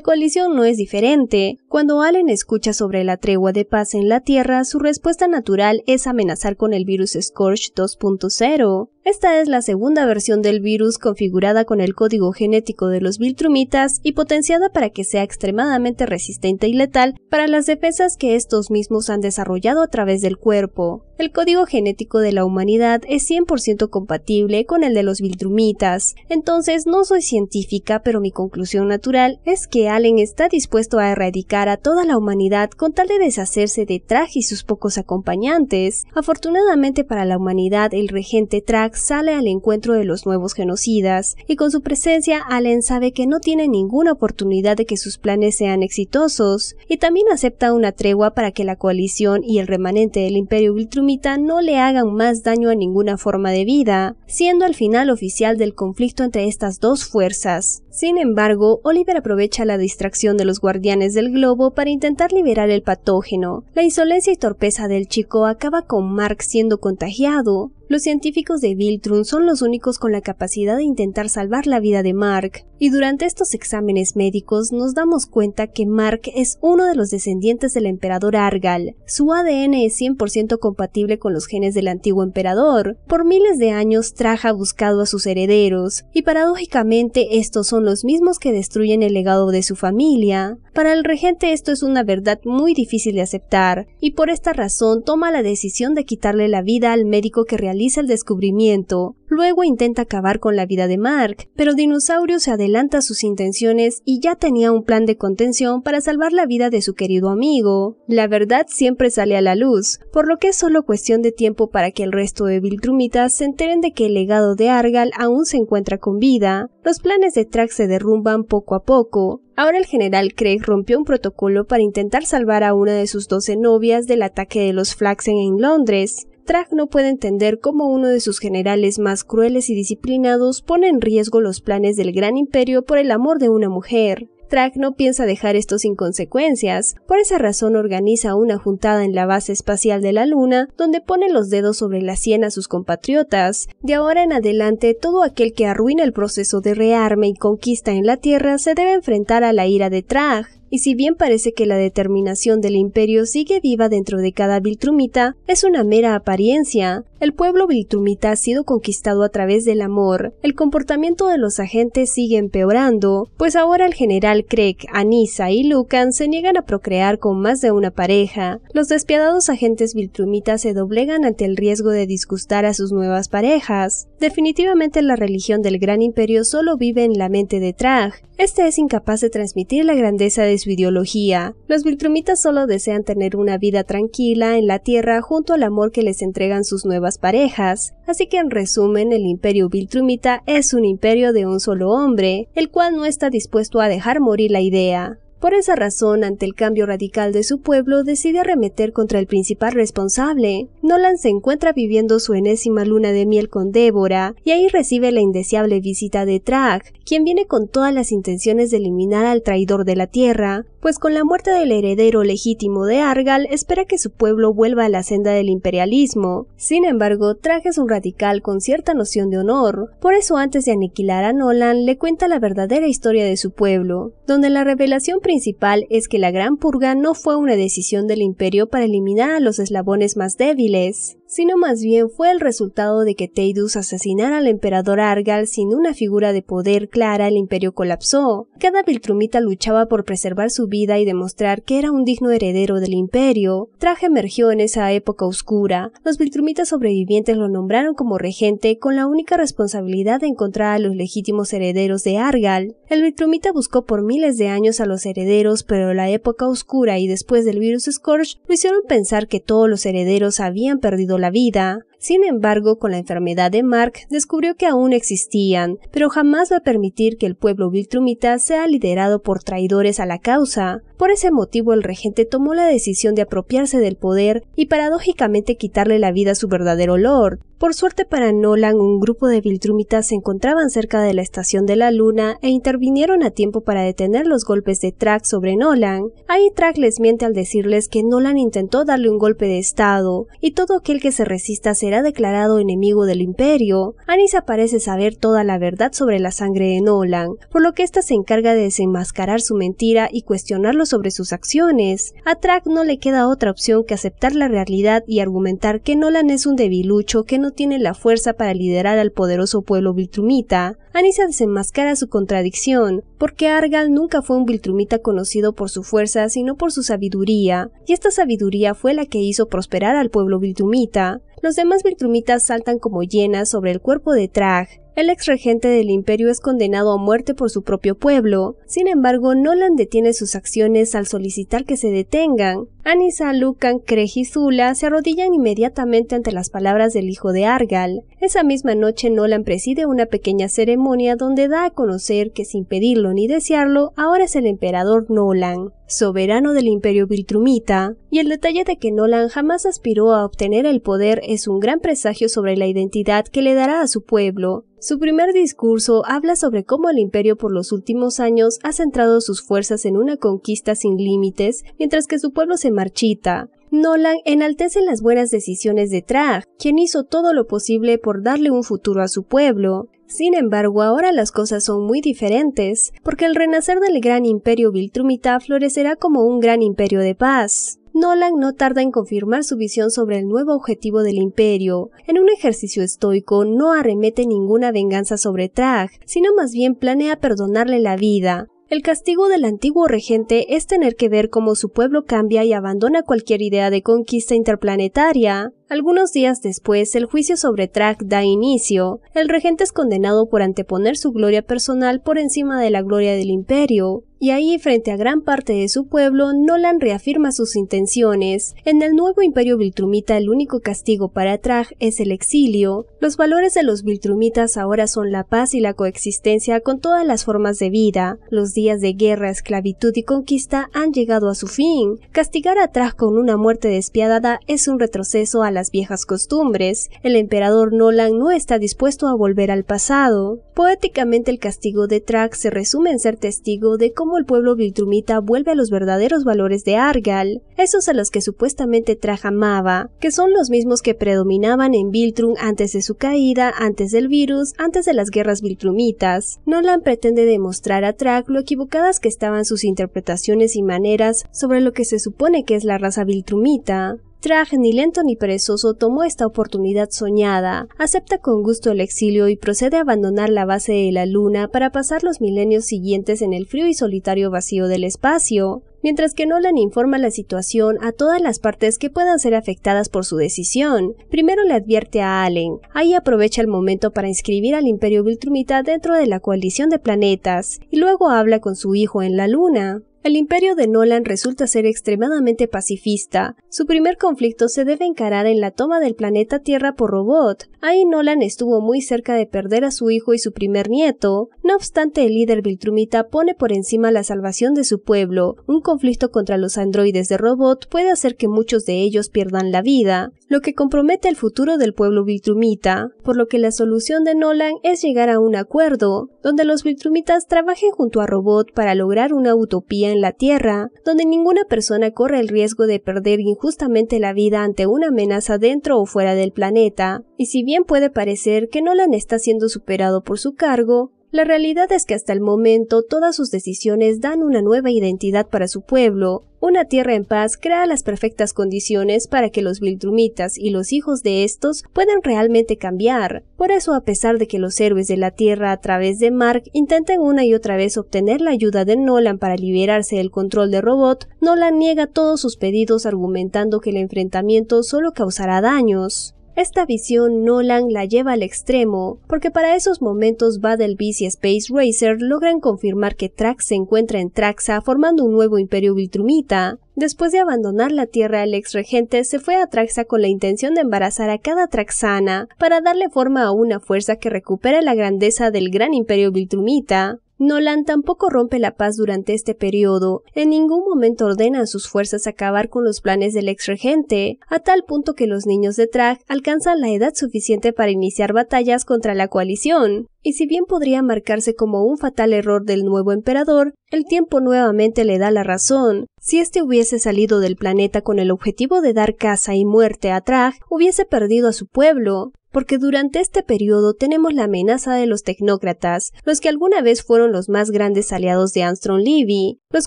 coalición no es diferente. Cuando Allen escucha sobre la tregua de paz en la Tierra, su respuesta natural es amenazar con el virus Scorch 2.0. Esta es la segunda versión del virus configurada con el código genético de los Viltrumitas y potenciada para que sea extremadamente resistente y letal para las defensas que estos mismos han desarrollado a través del cuerpo el código genético de la humanidad es 100% compatible con el de los viltrumitas. Entonces, no soy científica, pero mi conclusión natural es que Allen está dispuesto a erradicar a toda la humanidad con tal de deshacerse de Trag y sus pocos acompañantes. Afortunadamente para la humanidad, el regente Trag sale al encuentro de los nuevos genocidas, y con su presencia, Allen sabe que no tiene ninguna oportunidad de que sus planes sean exitosos, y también acepta una tregua para que la coalición y el remanente del imperio viltrumita no le hagan más daño a ninguna forma de vida, siendo el final oficial del conflicto entre estas dos fuerzas. Sin embargo, Oliver aprovecha la distracción de los guardianes del globo para intentar liberar el patógeno. La insolencia y torpeza del chico acaba con Mark siendo contagiado, los científicos de Viltrun son los únicos con la capacidad de intentar salvar la vida de Mark, y durante estos exámenes médicos nos damos cuenta que Mark es uno de los descendientes del emperador Argal. Su ADN es 100% compatible con los genes del antiguo emperador. Por miles de años Traja buscado a sus herederos, y paradójicamente estos son los mismos que destruyen el legado de su familia. Para el regente esto es una verdad muy difícil de aceptar, y por esta razón toma la decisión de quitarle la vida al médico que realiza el descubrimiento, luego intenta acabar con la vida de Mark, pero Dinosaurio se adelanta a sus intenciones y ya tenía un plan de contención para salvar la vida de su querido amigo. La verdad siempre sale a la luz, por lo que es solo cuestión de tiempo para que el resto de Viltrumitas se enteren de que el legado de Argal aún se encuentra con vida. Los planes de Track se derrumban poco a poco, Ahora el general Craig rompió un protocolo para intentar salvar a una de sus doce novias del ataque de los Flaxen en Londres. Trak no puede entender cómo uno de sus generales más crueles y disciplinados pone en riesgo los planes del gran imperio por el amor de una mujer. Trak no piensa dejar esto sin consecuencias, por esa razón organiza una juntada en la base espacial de la Luna, donde pone los dedos sobre la sien a sus compatriotas. De ahora en adelante, todo aquel que arruina el proceso de rearme y conquista en la Tierra se debe enfrentar a la ira de Trag y si bien parece que la determinación del imperio sigue viva dentro de cada viltrumita, es una mera apariencia, el pueblo viltrumita ha sido conquistado a través del amor. El comportamiento de los agentes sigue empeorando, pues ahora el general Craig, Anisa y Lucan se niegan a procrear con más de una pareja. Los despiadados agentes viltrumitas se doblegan ante el riesgo de disgustar a sus nuevas parejas. Definitivamente la religión del gran imperio solo vive en la mente de Trag. Este es incapaz de transmitir la grandeza de su ideología. Los viltrumitas solo desean tener una vida tranquila en la tierra junto al amor que les entregan sus nuevas parejas, así que en resumen el imperio Viltrumita es un imperio de un solo hombre, el cual no está dispuesto a dejar morir la idea. Por esa razón, ante el cambio radical de su pueblo, decide arremeter contra el principal responsable. Nolan se encuentra viviendo su enésima luna de miel con Débora, y ahí recibe la indeseable visita de Trag, quien viene con todas las intenciones de eliminar al traidor de la Tierra, pues con la muerte del heredero legítimo de Argal espera que su pueblo vuelva a la senda del imperialismo. Sin embargo, Trag es un radical con cierta noción de honor, por eso antes de aniquilar a Nolan le cuenta la verdadera historia de su pueblo, donde la revelación principal es que la Gran Purga no fue una decisión del imperio para eliminar a los eslabones más débiles, sino más bien fue el resultado de que Teidus asesinara al emperador Argal sin una figura de poder clara, el imperio colapsó. Cada Viltrumita luchaba por preservar su vida y demostrar que era un digno heredero del imperio. Traje emergió en esa época oscura. Los Viltrumitas sobrevivientes lo nombraron como regente con la única responsabilidad de encontrar a los legítimos herederos de Argal. El Viltrumita buscó por miles de años a los herederos, pero la época oscura y después del virus Scorch lo hicieron pensar que todos los herederos habían perdido la vida. Sin embargo, con la enfermedad de Mark descubrió que aún existían, pero jamás va a permitir que el pueblo viltrumita sea liderado por traidores a la causa. Por ese motivo el regente tomó la decisión de apropiarse del poder y paradójicamente quitarle la vida a su verdadero lord, por suerte para Nolan, un grupo de Viltrumitas se encontraban cerca de la estación de la Luna e intervinieron a tiempo para detener los golpes de Track sobre Nolan. Ahí Track les miente al decirles que Nolan intentó darle un golpe de estado y todo aquel que se resista será declarado enemigo del Imperio. Anisa parece saber toda la verdad sobre la sangre de Nolan, por lo que ésta se encarga de desenmascarar su mentira y cuestionarlo sobre sus acciones. A Track no le queda otra opción que aceptar la realidad y argumentar que Nolan es un debilucho que no tiene la fuerza para liderar al poderoso pueblo viltrumita, Anisa desenmascara su contradicción, porque Argal nunca fue un viltrumita conocido por su fuerza, sino por su sabiduría, y esta sabiduría fue la que hizo prosperar al pueblo viltrumita. Los demás viltrumitas saltan como llenas sobre el cuerpo de Trag, el ex regente del imperio es condenado a muerte por su propio pueblo, sin embargo Nolan detiene sus acciones al solicitar que se detengan. Anisa, Lucan, Crej y Zula se arrodillan inmediatamente ante las palabras del hijo de Argal. Esa misma noche Nolan preside una pequeña ceremonia donde da a conocer que sin pedirlo ni desearlo, ahora es el emperador Nolan, soberano del imperio Viltrumita, y el detalle de que Nolan jamás aspiró a obtener el poder es un gran presagio sobre la identidad que le dará a su pueblo, su primer discurso habla sobre cómo el imperio por los últimos años ha centrado sus fuerzas en una conquista sin límites, mientras que su pueblo se marchita. Nolan enaltece las buenas decisiones de Trag, quien hizo todo lo posible por darle un futuro a su pueblo. Sin embargo, ahora las cosas son muy diferentes, porque el renacer del gran imperio Viltrumita florecerá como un gran imperio de paz. Nolan no tarda en confirmar su visión sobre el nuevo objetivo del imperio. En un ejercicio estoico no arremete ninguna venganza sobre Trag, sino más bien planea perdonarle la vida. El castigo del antiguo regente es tener que ver cómo su pueblo cambia y abandona cualquier idea de conquista interplanetaria. Algunos días después, el juicio sobre Trak da inicio. El regente es condenado por anteponer su gloria personal por encima de la gloria del imperio y ahí frente a gran parte de su pueblo, Nolan reafirma sus intenciones. En el nuevo imperio Viltrumita el único castigo para Trak es el exilio. Los valores de los Viltrumitas ahora son la paz y la coexistencia con todas las formas de vida. Los días de guerra, esclavitud y conquista han llegado a su fin. Castigar a Traj con una muerte despiadada es un retroceso a las viejas costumbres. El emperador Nolan no está dispuesto a volver al pasado. Poéticamente el castigo de trax se resume en ser testigo de cómo el pueblo viltrumita vuelve a los verdaderos valores de Argal, esos a los que supuestamente traja amaba, que son los mismos que predominaban en Viltrum antes de su caída, antes del virus, antes de las guerras viltrumitas. Nolan pretende demostrar a Track lo equivocadas que estaban sus interpretaciones y maneras sobre lo que se supone que es la raza viltrumita. Traj, ni lento ni perezoso, tomó esta oportunidad soñada, acepta con gusto el exilio y procede a abandonar la base de la Luna para pasar los milenios siguientes en el frío y solitario vacío del espacio, mientras que Nolan informa la situación a todas las partes que puedan ser afectadas por su decisión. Primero le advierte a Allen, ahí aprovecha el momento para inscribir al Imperio Viltrumita dentro de la coalición de planetas, y luego habla con su hijo en la Luna. El imperio de Nolan resulta ser extremadamente pacifista. Su primer conflicto se debe encarar en la toma del planeta Tierra por robot. Ahí Nolan estuvo muy cerca de perder a su hijo y su primer nieto. No obstante, el líder Viltrumita pone por encima la salvación de su pueblo. Un conflicto contra los androides de robot puede hacer que muchos de ellos pierdan la vida, lo que compromete el futuro del pueblo Viltrumita, por lo que la solución de Nolan es llegar a un acuerdo, donde los Viltrumitas trabajen junto a Robot para lograr una utopía en la Tierra, donde ninguna persona corre el riesgo de perder injustamente la vida ante una amenaza dentro o fuera del planeta, y si bien puede parecer que Nolan está siendo superado por su cargo, la realidad es que hasta el momento todas sus decisiones dan una nueva identidad para su pueblo. Una tierra en paz crea las perfectas condiciones para que los Vildrumitas y los hijos de estos puedan realmente cambiar. Por eso, a pesar de que los héroes de la tierra a través de Mark intenten una y otra vez obtener la ayuda de Nolan para liberarse del control de Robot, Nolan niega todos sus pedidos argumentando que el enfrentamiento solo causará daños. Esta visión Nolan la lleva al extremo, porque para esos momentos Beast y Space Racer logran confirmar que Trax se encuentra en Traxa formando un nuevo imperio Viltrumita. Después de abandonar la Tierra, el ex regente se fue a Traxa con la intención de embarazar a cada Traxana para darle forma a una fuerza que recupere la grandeza del gran imperio Viltrumita. Nolan tampoco rompe la paz durante este periodo, en ningún momento ordena a sus fuerzas acabar con los planes del ex regente, a tal punto que los niños de Trag alcanzan la edad suficiente para iniciar batallas contra la coalición. Y si bien podría marcarse como un fatal error del nuevo emperador, el tiempo nuevamente le da la razón. Si éste hubiese salido del planeta con el objetivo de dar caza y muerte a Trag, hubiese perdido a su pueblo porque durante este periodo tenemos la amenaza de los tecnócratas, los que alguna vez fueron los más grandes aliados de Armstrong Levy, los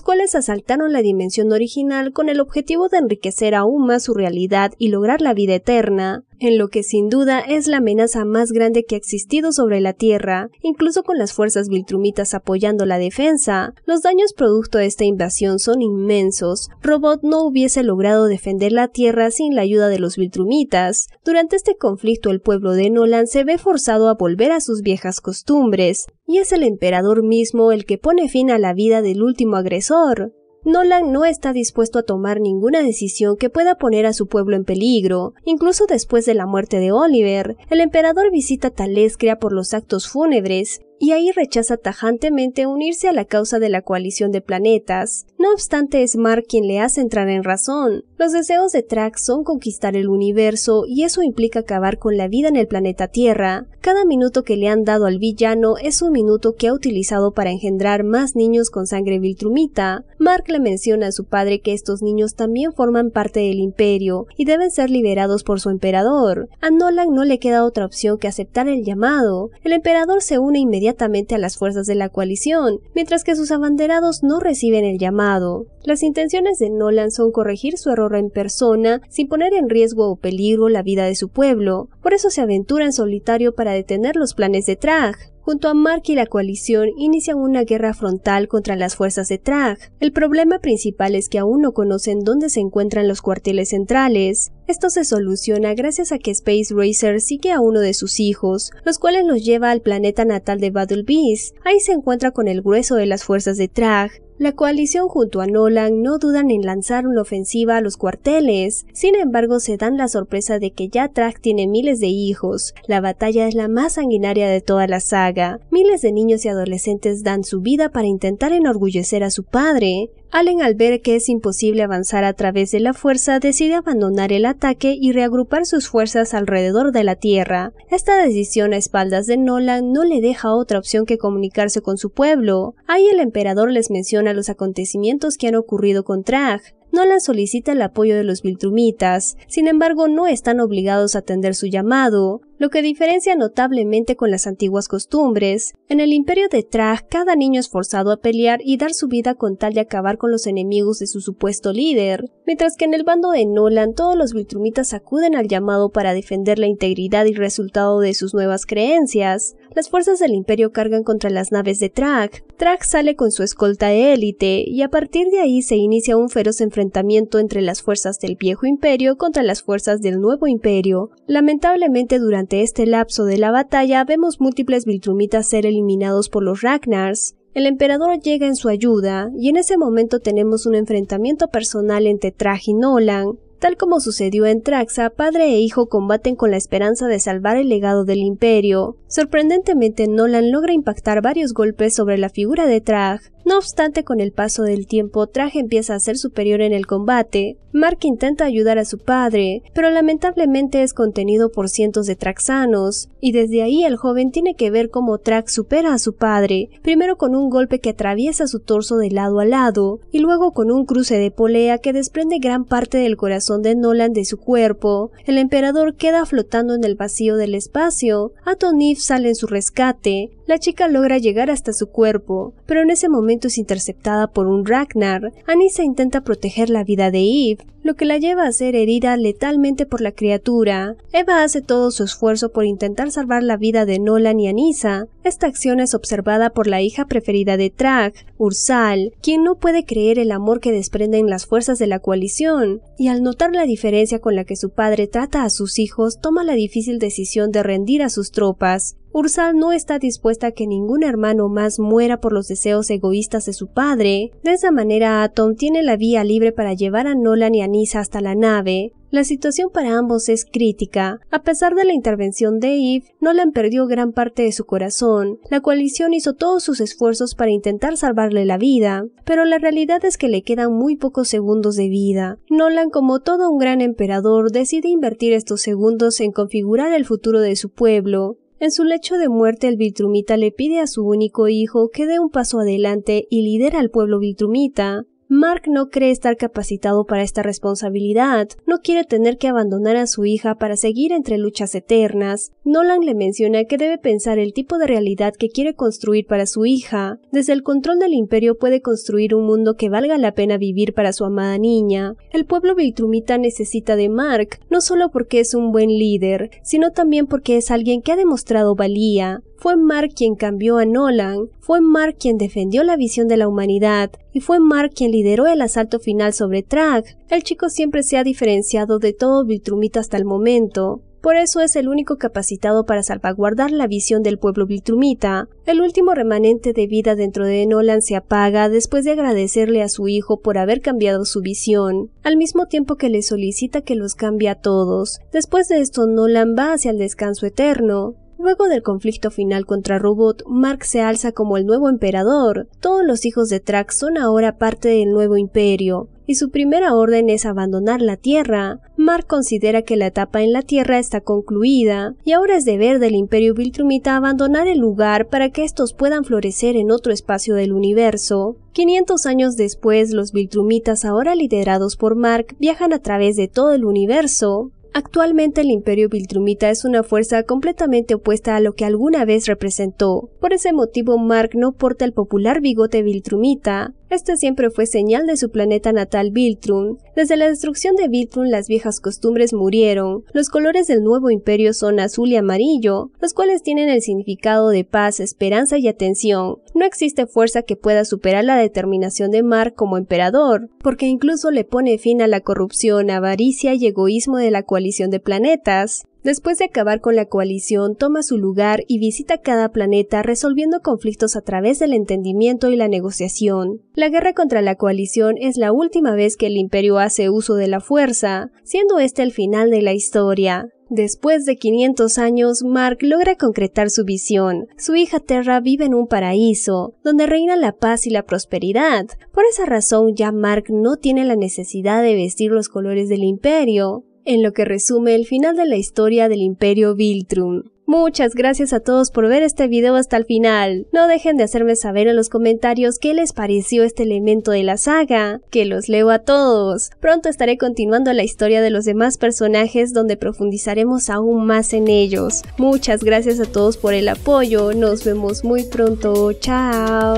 cuales asaltaron la dimensión original con el objetivo de enriquecer aún más su realidad y lograr la vida eterna, en lo que sin duda es la amenaza más grande que ha existido sobre la Tierra, incluso con las fuerzas viltrumitas apoyando la defensa, los daños producto de esta invasión son inmensos. Robot no hubiese logrado defender la Tierra sin la ayuda de los viltrumitas. Durante este conflicto el pueblo de Nolan se ve forzado a volver a sus viejas costumbres, y es el emperador mismo el que pone fin a la vida del último agresor. Nolan no está dispuesto a tomar ninguna decisión que pueda poner a su pueblo en peligro. Incluso después de la muerte de Oliver, el emperador visita Talescria por los actos fúnebres y ahí rechaza tajantemente unirse a la causa de la coalición de planetas. No obstante, es Mark quien le hace entrar en razón. Los deseos de Trax son conquistar el universo y eso implica acabar con la vida en el planeta Tierra. Cada minuto que le han dado al villano es un minuto que ha utilizado para engendrar más niños con sangre viltrumita. Mark le menciona a su padre que estos niños también forman parte del imperio y deben ser liberados por su emperador. A Nolan no le queda otra opción que aceptar el llamado. El emperador se une inmediatamente inmediatamente a las fuerzas de la coalición, mientras que sus abanderados no reciben el llamado. Las intenciones de Nolan son corregir su error en persona sin poner en riesgo o peligro la vida de su pueblo, por eso se aventura en solitario para detener los planes de Traj junto a Mark y la coalición, inician una guerra frontal contra las fuerzas de Trag. El problema principal es que aún no conocen dónde se encuentran los cuarteles centrales. Esto se soluciona gracias a que Space Racer sigue a uno de sus hijos, los cuales los lleva al planeta natal de Battle Beast. Ahí se encuentra con el grueso de las fuerzas de Trag, la coalición junto a Nolan no dudan en lanzar una ofensiva a los cuarteles, sin embargo se dan la sorpresa de que ya Track tiene miles de hijos, la batalla es la más sanguinaria de toda la saga, miles de niños y adolescentes dan su vida para intentar enorgullecer a su padre, Allen al ver que es imposible avanzar a través de la fuerza decide abandonar el ataque y reagrupar sus fuerzas alrededor de la Tierra. Esta decisión a espaldas de Nolan no le deja otra opción que comunicarse con su pueblo. Ahí el emperador les menciona los acontecimientos que han ocurrido con Trag, Nolan solicita el apoyo de los Viltrumitas, sin embargo no están obligados a atender su llamado lo que diferencia notablemente con las antiguas costumbres. En el imperio de Traj, cada niño es forzado a pelear y dar su vida con tal de acabar con los enemigos de su supuesto líder, mientras que en el bando de Nolan todos los Viltrumitas acuden al llamado para defender la integridad y resultado de sus nuevas creencias. Las fuerzas del imperio cargan contra las naves de Trak. Trak sale con su escolta élite y a partir de ahí se inicia un feroz enfrentamiento entre las fuerzas del viejo imperio contra las fuerzas del nuevo imperio. Lamentablemente durante durante este lapso de la batalla vemos múltiples Viltrumitas ser eliminados por los Ragnars, el emperador llega en su ayuda y en ese momento tenemos un enfrentamiento personal entre Traj y Nolan, Tal como sucedió en Traxa, padre e hijo combaten con la esperanza de salvar el legado del imperio. Sorprendentemente, Nolan logra impactar varios golpes sobre la figura de Trax, No obstante, con el paso del tiempo, Trax empieza a ser superior en el combate. Mark intenta ayudar a su padre, pero lamentablemente es contenido por cientos de Traxanos, y desde ahí el joven tiene que ver cómo Trax supera a su padre, primero con un golpe que atraviesa su torso de lado a lado, y luego con un cruce de polea que desprende gran parte del corazón donde de Nolan de su cuerpo, el emperador queda flotando en el vacío del espacio, Atonif sale en su rescate, la chica logra llegar hasta su cuerpo, pero en ese momento es interceptada por un Ragnar. Anissa intenta proteger la vida de Eve, lo que la lleva a ser herida letalmente por la criatura. Eva hace todo su esfuerzo por intentar salvar la vida de Nolan y Anissa. Esta acción es observada por la hija preferida de Trak, Ursal, quien no puede creer el amor que desprenden las fuerzas de la coalición, y al notar la diferencia con la que su padre trata a sus hijos, toma la difícil decisión de rendir a sus tropas. Ursal no está dispuesta a que ningún hermano más muera por los deseos egoístas de su padre. De esa manera, Atom tiene la vía libre para llevar a Nolan y a Nisa hasta la nave. La situación para ambos es crítica. A pesar de la intervención de Eve, Nolan perdió gran parte de su corazón. La coalición hizo todos sus esfuerzos para intentar salvarle la vida, pero la realidad es que le quedan muy pocos segundos de vida. Nolan, como todo un gran emperador, decide invertir estos segundos en configurar el futuro de su pueblo. En su lecho de muerte el Viltrumita le pide a su único hijo que dé un paso adelante y lidera al pueblo Viltrumita. Mark no cree estar capacitado para esta responsabilidad, no quiere tener que abandonar a su hija para seguir entre luchas eternas. Nolan le menciona que debe pensar el tipo de realidad que quiere construir para su hija. Desde el control del imperio puede construir un mundo que valga la pena vivir para su amada niña. El pueblo Viltrumita necesita de Mark, no solo porque es un buen líder, sino también porque es alguien que ha demostrado valía. Fue Mark quien cambió a Nolan, fue Mark quien defendió la visión de la humanidad y fue Mark quien lideró el asalto final sobre Track. El chico siempre se ha diferenciado de todo Viltrumita hasta el momento. Por eso es el único capacitado para salvaguardar la visión del pueblo Viltrumita. El último remanente de vida dentro de Nolan se apaga después de agradecerle a su hijo por haber cambiado su visión, al mismo tiempo que le solicita que los cambie a todos. Después de esto, Nolan va hacia el descanso eterno. Luego del conflicto final contra Robot, Mark se alza como el nuevo emperador. Todos los hijos de Trax son ahora parte del nuevo imperio, y su primera orden es abandonar la Tierra. Mark considera que la etapa en la Tierra está concluida, y ahora es deber del imperio Viltrumita abandonar el lugar para que estos puedan florecer en otro espacio del universo. 500 años después, los Viltrumitas, ahora liderados por Mark, viajan a través de todo el universo, Actualmente el imperio Viltrumita es una fuerza completamente opuesta a lo que alguna vez representó. Por ese motivo Mark no porta el popular bigote Viltrumita, este siempre fue señal de su planeta natal Viltrum. Desde la destrucción de Viltrum las viejas costumbres murieron. Los colores del nuevo imperio son azul y amarillo, los cuales tienen el significado de paz, esperanza y atención. No existe fuerza que pueda superar la determinación de Mar como emperador, porque incluso le pone fin a la corrupción, avaricia y egoísmo de la coalición de planetas. Después de acabar con la coalición, toma su lugar y visita cada planeta resolviendo conflictos a través del entendimiento y la negociación. La guerra contra la coalición es la última vez que el imperio hace uso de la fuerza, siendo este el final de la historia. Después de 500 años, Mark logra concretar su visión. Su hija Terra vive en un paraíso, donde reina la paz y la prosperidad. Por esa razón ya Mark no tiene la necesidad de vestir los colores del imperio en lo que resume el final de la historia del Imperio Viltrum. Muchas gracias a todos por ver este video hasta el final. No dejen de hacerme saber en los comentarios qué les pareció este elemento de la saga, que los leo a todos. Pronto estaré continuando la historia de los demás personajes donde profundizaremos aún más en ellos. Muchas gracias a todos por el apoyo, nos vemos muy pronto, chao.